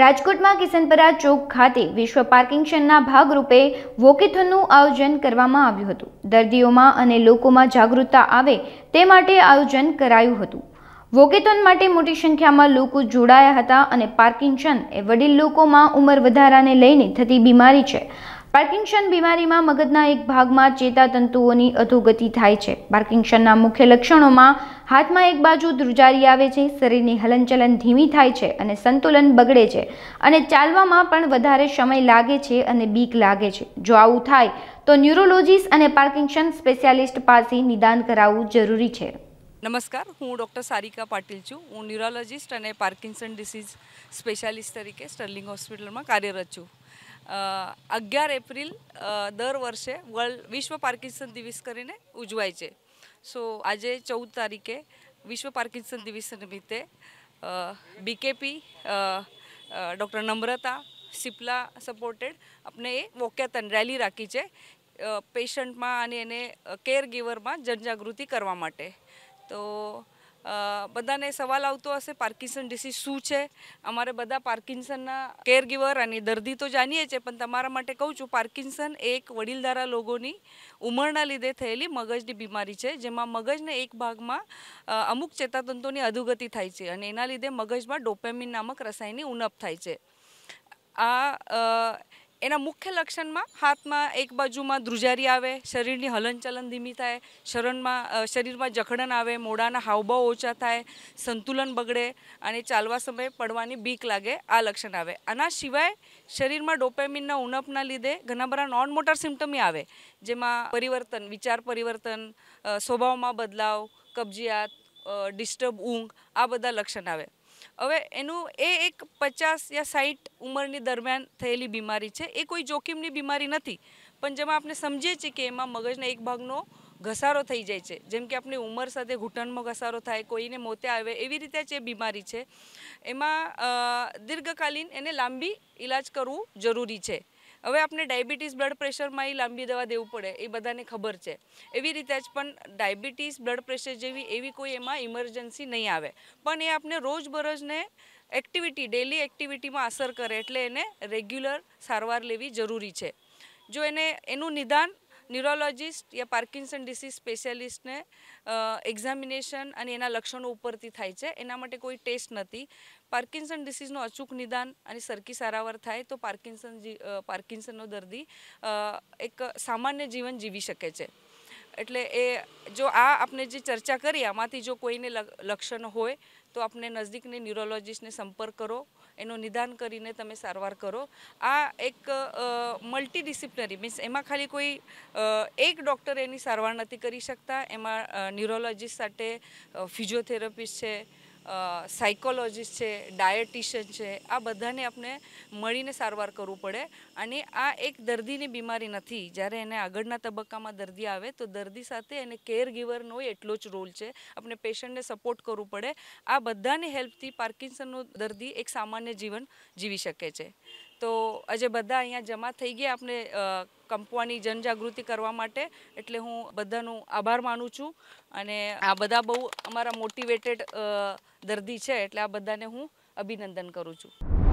રાજકોટમાં કિશનપરા ચોક ખાતે વિશ્વ પાર્કિંગશનના ભાગરૂપે વોકેથોનનું આયોજન કરવામાં આવ્યું હતું દર્દીઓમાં અને લોકોમાં જાગૃતતા આવે તે માટે આયોજન કરાયું હતું વોકેથોન માટે મોટી સંખ્યામાં લોકો જોડાયા હતા અને પાર્કિંગશન એ વડીલ લોકોમાં ઉંમર વધારાને લઈને થતી બીમારી છે પાર્કિંગશન બીમારીમાં મગજના એક ભાગમાં ચેતાતંતુઓની અધોગતિ થાય છે પાર્કિંગશનના મુખ્ય લક્ષણોમાં હાથમાં એક બાજુ ધ્રુજારી આવે છે શરીરની હલનચલન ધીમી થાય છે અને સંતુલન બગડે છે અને ચાલવામાં પણ વધારે સમય લાગે છે અને બીક લાગે છે જો આવું થાય તો ન્યુરોલોજીસ્ટ અને પાર્કિંગશન સ્પેશિયાલિસ્ટ પાસે નિદાન કરાવવું જરૂરી છે નમસ્કાર હું ડૉક્ટર સારિકા પાટીલ છું હું ન્યુરોલોજિસ્ટ અને પાર્કિન્સન ડિસીઝ સ્પેશિયાલિસ્ટ તરીકે સ્ટર્લિંગ હોસ્પિટલમાં કાર્યરત છું અગિયાર એપ્રિલ દર વર્ષે વર્લ્ડ વિશ્વ પાર્કિન્સન દિવસ કરીને ઉજવાય છે સો આજે ચૌદ તારીખે વિશ્વ પાર્કિન્સન દિવસ નિમિત્તે BKP doctor Namrata Cipla supported આપણે એ વોકેતન રેલી રાખી છે પેશન્ટમાં અને એને કેર ગીવરમાં જનજાગૃતિ કરવા માટે તો બધાને સવાલ આવતો હશે પાર્કિન્સન ડિસીઝ શું છે અમારે બધા પાર્કિન્સનના કેરગીવર અને દર્દી તો જાણીએ છીએ પણ તમારા માટે કહું છું પાર્કિન્સન એક વડીલધારા લોકોની ઉંમરના લીધે થયેલી મગજની બીમારી છે જેમાં મગજને એક ભાગમાં અમુક ચેતાતંતુની અધુગતિ થાય છે અને એના લીધે મગજમાં ડોપેમિન નામક રસાયણની ઉણપ થાય છે આ એના મુખ્ય લક્ષણમાં હાથમાં એક બાજુમાં ધ્રુજારી આવે શરીરની હલનચલન ધીમી થાય શરણમાં શરીરમાં જખડન આવે મોડાના હાવભાવ ઓછા થાય સંતુલન બગડે અને ચાલવા સમયે પડવાની બીક લાગે આ લક્ષણ આવે આના સિવાય શરીરમાં ડોપેમિનના ઉણપના લીધે ઘણા બધા નોન મોટર સિમ્ટમી આવે જેમાં પરિવર્તન વિચાર પરિવર્તન સ્વભાવમાં બદલાવ કબજિયાત ડિસ્ટર્બ ઊંઘ આ બધા લક્ષણ આવે હવે એનું એ એક પચાસ યા સાઠ ઉંમરની દરમિયાન થયેલી બીમારી છે એ કોઈ જોખમની બીમારી નથી પણ જેમાં આપણે સમજીએ છીએ કે એમાં મગજના એક ભાગનો ઘસારો થઈ જાય છે જેમ કે આપણી ઉંમર સાથે ઘૂંટણમાં ઘસારો થાય કોઈને મોતે આવે એવી રીતે જ એ બીમારી છે એમાં દીર્ઘકાલીન એને લાંબી ઈલાજ કરવું જરૂરી છે હવે આપણે ડાયાબિટીસ બ્લડ પ્રેશરમાં એ લાંબી દવા દેવું પડે એ બધાને ખબર છે એવી રીતે જ પણ ડાયાબિટીસ બ્લડ પ્રેશર જેવી એવી કોઈ એમાં ઇમરજન્સી નહીં આવે પણ એ આપણે રોજબરોજને એક્ટિવિટી ડેલી એક્ટિવિટીમાં અસર કરે એટલે એને રેગ્યુલર સારવાર લેવી જરૂરી છે જો એને એનું નિદાન ન્યુરોલોજિસ્ટ યા પાર્કિન્સન ડિસીઝ સ્પેશિયાલિસ્ટને એક્ઝામિનેશન અને એના લક્ષણો ઉપરથી થાય છે એના માટે કોઈ ટેસ્ટ નથી પાર્કિન્સન ડિસીઝનું અચૂક નિદાન અને સરખી સારાવાર થાય તો પાર્કિન્સન પાર્કિન્સનનો દર્દી એક સામાન્ય જીવન જીવી શકે છે એટલે એ જો આ આપણે જે ચર્ચા કરી આમાંથી જો કોઈને લક્ષણ હોય તો આપણે નજદીકની ન્યુરોલોજીસ્ટને સંપર્ક કરો એનું નિદાન કરીને તમે સારવાર કરો આ એક મલ્ટી મલ્ટીડિસિપ્લિનરી મીન્સ એમાં ખાલી કોઈ એક ડૉક્ટર એની સારવાર નથી કરી શકતા એમાં ન્યુરોલોજીસ્ટ સાથે ફિઝિયોથેરાપિસ્ટ છે સાયકોલોજીસ્ટ છે ડાયટિશિયન છે આ બધાને આપણે મળીને સારવાર કરવું પડે અને આ એક દર્દીની બીમારી નથી જ્યારે એને આગળના તબક્કામાં દર્દી આવે તો દર્દી સાથે એને કેર ગીવરનો એટલો જ રોલ છે આપણે પેશન્ટને સપોર્ટ કરવું પડે આ બધાની હેલ્પથી પાર્કિન્સનનો દર્દી એક સામાન્ય જીવન જીવી શકે છે તો આજે બધા અહીંયા જમા થઈ ગયા આપણે કંપવાની જનજાગૃતિ કરવા માટે એટલે હું બધાનું આભાર માનું છું અને આ બધા બહુ અમારા મોટિવેટેડ દર્દી છે એટલે આ બધાને હું અભિનંદન કરું છું